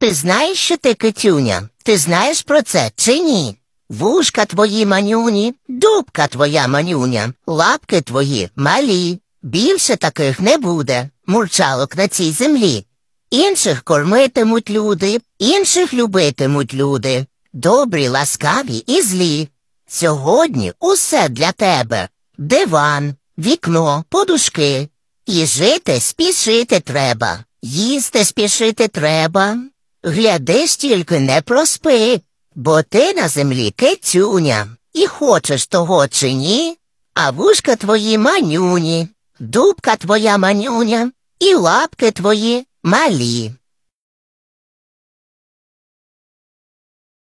Ти знаєш, що ти Китюня? Ти знаєш про це чи ні? Вушка твої манюні, дубка твоя манюня, лапки твої малі. Більше таких не буде, мурчалок на цій землі. Інших кормитимуть люди, інших любитимуть люди. Добрі, ласкаві і злі. Сьогодні усе для тебе диван, вікно, подушки. І жити спішити треба, їсти спішити треба. Глядиш тільки не проспи, бо ти на землі кетюня, і хочеш того чи ні, а вушка твої манюні, дубка твоя манюня, і лапки твої малі.